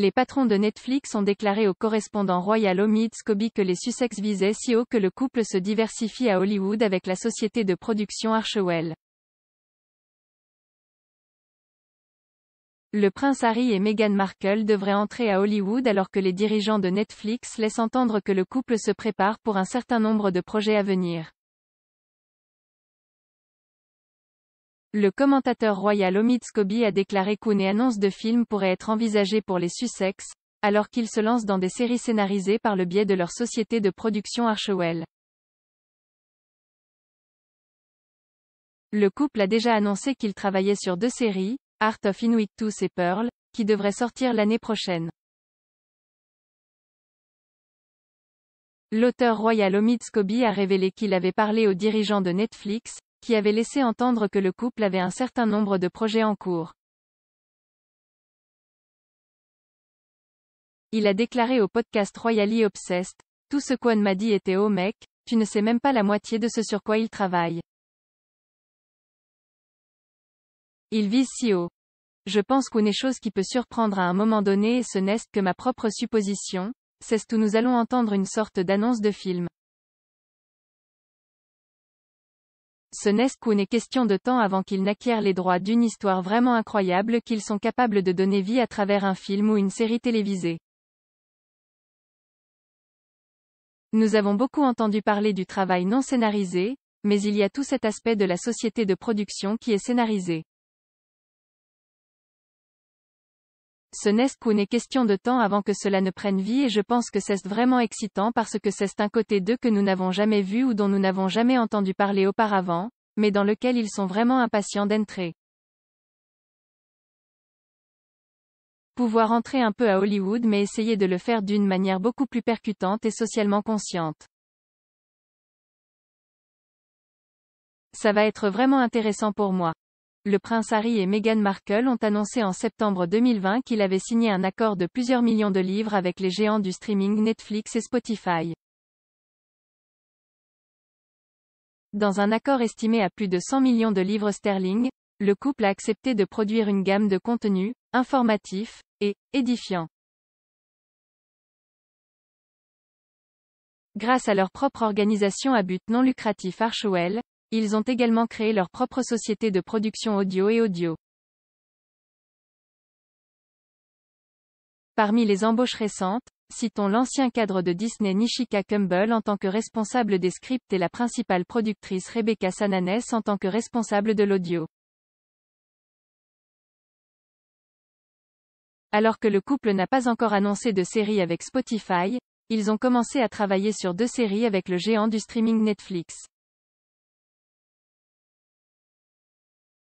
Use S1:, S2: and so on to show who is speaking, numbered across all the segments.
S1: Les patrons de Netflix ont déclaré au correspondant royal Omid Scobie que les Sussex visaient si haut que le couple se diversifie à Hollywood avec la société de production Archewell. Le prince Harry et Meghan Markle devraient entrer à Hollywood alors que les dirigeants de Netflix laissent entendre que le couple se prépare pour un certain nombre de projets à venir. Le commentateur royal Omid Scobie a déclaré qu'une annonce de film pourrait être envisagée pour les Sussex, alors qu'ils se lancent dans des séries scénarisées par le biais de leur société de production Archewell. Le couple a déjà annoncé qu'il travaillait sur deux séries, Art of Inuitus et Pearl, qui devraient sortir l'année prochaine. L'auteur royal Omid Scobie a révélé qu'il avait parlé aux dirigeants de Netflix, qui avait laissé entendre que le couple avait un certain nombre de projets en cours. Il a déclaré au podcast Royally e Obsessed, Tout ce qu'on m'a dit était oh mec, tu ne sais même pas la moitié de ce sur quoi il travaille. Il vise si haut. Je pense est chose qui peut surprendre à un moment donné et ce n'est que ma propre supposition, c'est ce nous allons entendre une sorte d'annonce de film. Ce n'est qu'une question de temps avant qu'ils n'acquièrent les droits d'une histoire vraiment incroyable qu'ils sont capables de donner vie à travers un film ou une série télévisée. Nous avons beaucoup entendu parler du travail non scénarisé, mais il y a tout cet aspect de la société de production qui est scénarisé. Ce n'est qu'une question de temps avant que cela ne prenne vie et je pense que c'est vraiment excitant parce que c'est un côté d'eux que nous n'avons jamais vu ou dont nous n'avons jamais entendu parler auparavant, mais dans lequel ils sont vraiment impatients d'entrer. Pouvoir entrer un peu à Hollywood mais essayer de le faire d'une manière beaucoup plus percutante et socialement consciente. Ça va être vraiment intéressant pour moi le prince Harry et Meghan Markle ont annoncé en septembre 2020 qu'il avait signé un accord de plusieurs millions de livres avec les géants du streaming Netflix et Spotify. Dans un accord estimé à plus de 100 millions de livres sterling, le couple a accepté de produire une gamme de contenus, informatifs, et édifiants. Grâce à leur propre organisation à but non lucratif Archwell, ils ont également créé leur propre société de production audio et audio. Parmi les embauches récentes, citons l'ancien cadre de Disney Nishika Campbell en tant que responsable des scripts et la principale productrice Rebecca Sananes en tant que responsable de l'audio. Alors que le couple n'a pas encore annoncé de série avec Spotify, ils ont commencé à travailler sur deux séries avec le géant du streaming Netflix.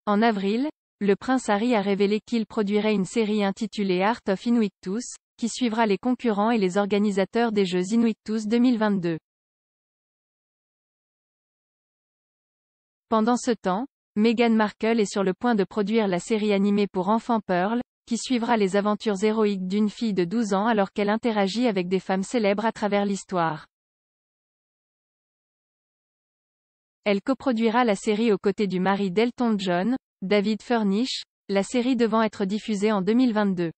S1: En avril, le prince Harry a révélé qu'il produirait une série intitulée Art of Inuitus, qui suivra les concurrents et les organisateurs des Jeux Inuitus 2022. Pendant ce temps, Meghan Markle est sur le point de produire la série animée pour enfants Pearl, qui suivra les aventures héroïques d'une fille de 12 ans alors qu'elle interagit avec des femmes célèbres à travers l'histoire. Elle coproduira la série aux côtés du mari d'Elton John, David Furnish, la série devant être diffusée en 2022.